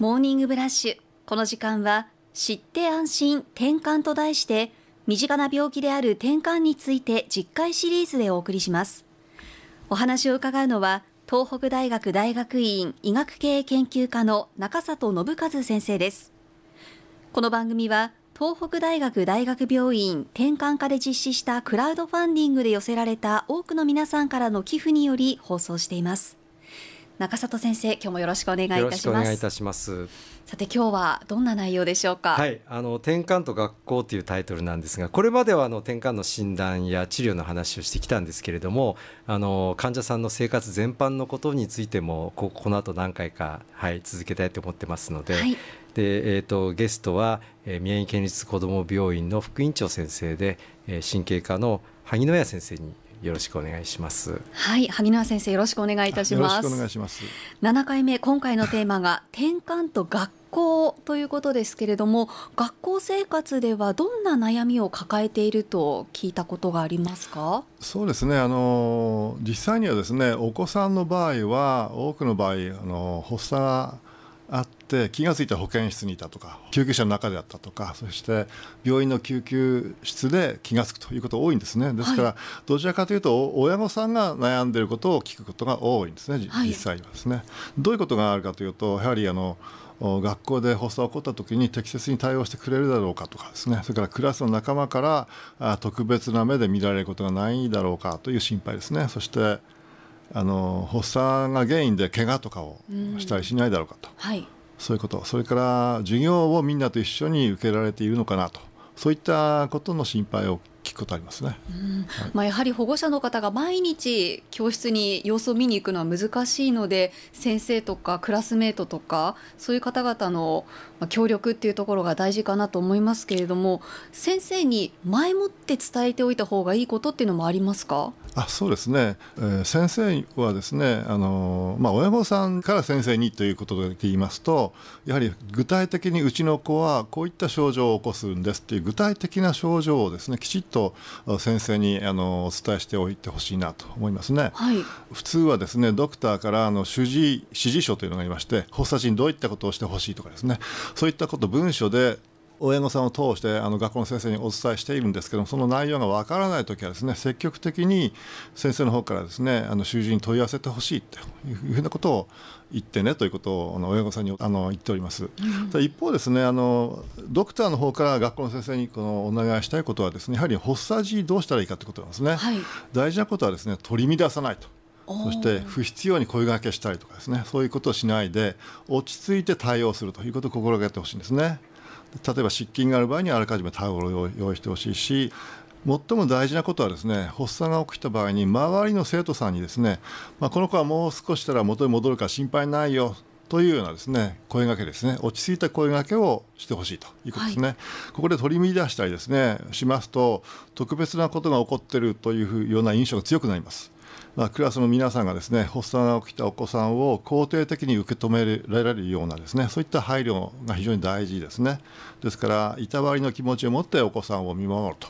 モーニングブラッシュ。この時間は、知って安心、転換と題して、身近な病気である転換について実回シリーズでお送りします。お話を伺うのは、東北大学大学院医学系研究科の中里信和先生です。この番組は、東北大学大学病院転換科で実施したクラウドファンディングで寄せられた多くの皆さんからの寄付により放送しています。中里先生今日もよろしくお願いいたしますお願いいたしますさて今日はどんな内容でしょうかはいあの転換と学校というタイトルなんですがこれまではあの転換の診断や治療の話をしてきたんですけれどもあの患者さんの生活全般のことについてもここの後何回かはい続けたいと思ってますので、はいで、えーと、ゲストは、えー、宮城県立こども病院の副院長先生で、えー、神経科の萩野谷先生に、よろしくお願いしますはい萩野先生よろしくお願いいたしますよろしくお願いします七回目今回のテーマが転換と学校ということですけれども学校生活ではどんな悩みを抱えていると聞いたことがありますかそうですねあの実際にはですねお子さんの場合は多くの場合あの発作があってって気が付いたら保健室にいたとか救急車の中であったとかそして病院の救急室で気が付くということ多いんですねですから、どちらかというと親御さんが悩んでいることを聞くことが多いんですね実際にはですね、はい、どういうことがあるかというとやはりあの学校で発作が起こった時に適切に対応してくれるだろうかとかですねそれからクラスの仲間から特別な目で見られることがないだろうかという心配ですねそしてあの発作が原因で怪我とかをしたりしないだろうかと、うんはい、そういうことそれから授業をみんなと一緒に受けられているのかなとそういったことの心配を聞くことありますね、うんはい、まあ、やはり保護者の方が毎日教室に様子を見に行くのは難しいので先生とかクラスメートとかそういう方々の協力っていうところが大事かなと思いますけれども先生に前もって伝えておいた方がいいことっていうのもありますかあそうですね、えー、先生はですねあの、まあ、親御さんから先生にということで言いますとやはり具体的にうちの子はこういった症状を起こすんですっていう具体的な症状をですねきちっとと先生にあのお伝えしておいてほしいなと思いますね、はい、普通はですねドクターからあの主治指示書というのがありまして発作時にどういったことをしてほしいとかですねそういったこと文書で親御さんを通してあの学校の先生にお伝えしているんですけどその内容がわからないときはですね積極的に先生の方からですねあの囚人に問い合わせてほしいというふうなことを言ってねということをあの親御さんにあの言っております、うん、一方ですねあのドクターの方から学校の先生にこのお願いしたいことはですねやはり発作時どうしたらいいかということなんですね、はい、大事なことはですね取り乱さないとそして不必要に声がけしたりとかですねそういうことをしないで落ち着いて対応するということを心がけてほしいんですね。例えば湿菌がある場合にあらかじめタオルを用意してほしいし最も大事なことはですね発作が起きた場合に周りの生徒さんにですね、まあ、この子はもう少ししたら元に戻るから心配ないよというようなですね声がけですね落ち着いた声がけをしてほしいということですね、はい、ここで取り乱したりですねしますと特別なことが起こっているというような印象が強くなります。まあ、クラスの皆さんがですね発作が起きたお子さんを肯定的に受け止められるようなですねそういった配慮が非常に大事ですねですからいたわりの気持ちを持ってお子さんを見守ると。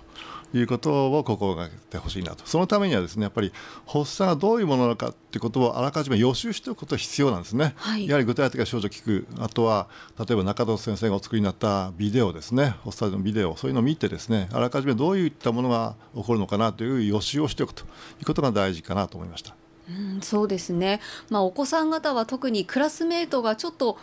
いうことを心がけてほしいなとそのためにはですねやっぱり発作がどういうものなのかということをあらかじめ予習しておくことが必要なんですね、はい、やはり具体的な症状を聞くあとは例えば中戸先生がお作りになったビデオですね発作のビデオそういうのを見てですねあらかじめどういったものが起こるのかなという予習をしておくということが大事かなと思いました。うん、そうですね、まあ、お子さん方は特にクラスメートがちょっと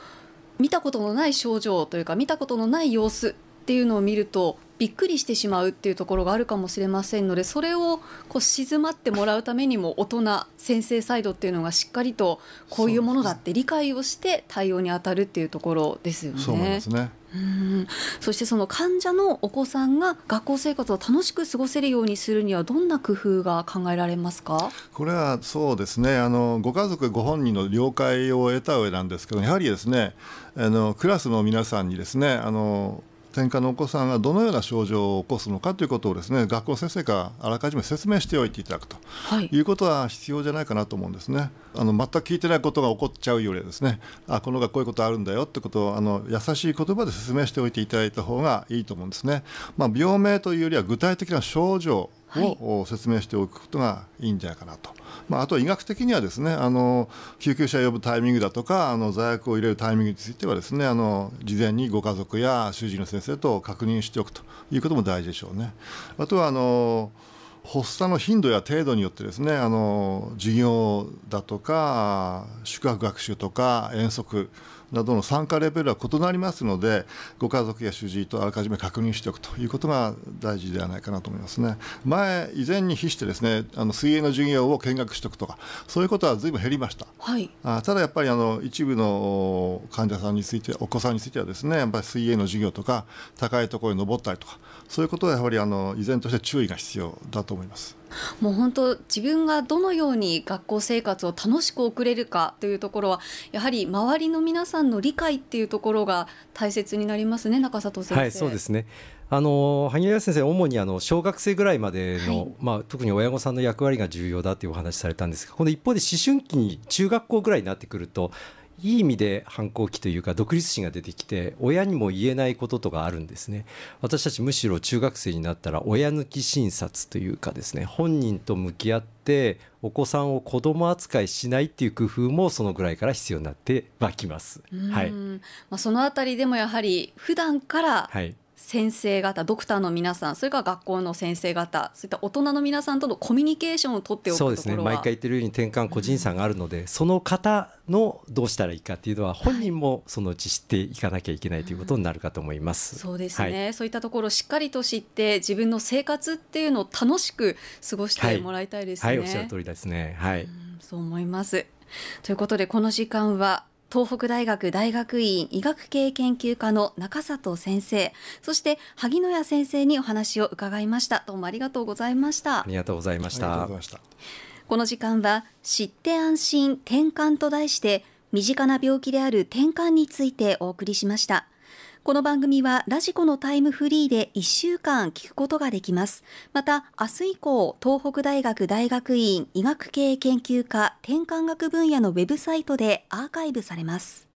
見たことのない症状というか見たことのない様子っていうのを見るとびっくりしてしまうっていうところがあるかもしれませんのでそれをこう静まってもらうためにも大人先生サイドっていうのがしっかりとこういうものだって理解をして対応に当たるっていうところですよね。そうんそしてその患者のお子さんが学校生活を楽しく過ごせるようにするにはどんな工夫が考えられますかこれはそうですねあのご家族ご本人の了解を得た上なんですけどやはりですねあのクラスの皆さんにですねあの転換のお子さんがどのような症状を起こすのかということをですね学校先生からあらかじめ説明しておいていただくと、はい、いうことは必要じゃないかなと思うんですね。あの全く聞いてないことが起こっちゃうよりですねあこの学校こういうことあるんだよってことをあの優しい言葉で説明しておいていただいた方がいいと思うんですね。まあ、病名というよりは具体的な症状を説明しておくことがいいんじゃないかなと、まあ、あとは医学的にはですねあの救急車を呼ぶタイミングだとかあの座薬を入れるタイミングについてはですねあの事前にご家族や主治医の先生と確認しておくということも大事でしょうね。あとはあの発作の頻度や程度によってですねあの授業だとか宿泊学習とか遠足などの参加レベルは異なりますのでご家族や主治医とあらかじめ確認しておくということが大事ではないかなと思いますね前以前に比してですねあの水泳の授業を見学しておくとかそういうことはずいぶん減りました、はい、あただやっぱりあの一部の患者さんについてお子さんについてはですねやっぱり水泳の授業とか高いところに登ったりとかそういうことはやはりあの依然として注意が必要だと思いますもう本当自分がどのように学校生活を楽しく送れるかというところはやはり周りの皆さんの理解っていうところが大切になりますね中里先生。はい、そうですねあの萩谷先生、主にあの小学生ぐらいまでの、はい、まあ、特に親御さんの役割が重要だというお話されたんですがこの一方で思春期に中学校ぐらいになってくるといい意味で反抗期というか独立心が出てきて親にも言えないこととかあるんですね私たちむしろ中学生になったら親抜き診察というかですね本人と向き合ってお子さんを子供扱いしないっていう工夫もそのぐらいから必要になってはきます、はいまあ、そのあたりでもやはり普段から、はい先生方ドクターの皆さんそれから学校の先生方そういった大人の皆さんとのコミュニケーションを取っておくそうですね毎回言ってるように転換個人差があるので、うん、その方のどうしたらいいかっていうのは本人もそのうち知っていかなきゃいけないということになるかと思います、そうですね、はい、そういったところをしっかりと知って自分の生活っていうのを楽しく過ごしてもらいたいですね、はい、はい、おっしゃる通りですねはい、うん、そう思いますということでこの時間は東北大学大学院医学系研究科の中里先生そして萩野谷先生にお話を伺いましたどうもありがとうございましたありがとうございましたこの時間は知って安心転換と題して身近な病気である転換についてお送りしましたこの番組はラジコのタイムフリーで1週間聞くことができます。また、明日以降、東北大学大学院医学系研究科転換学分野のウェブサイトでアーカイブされます。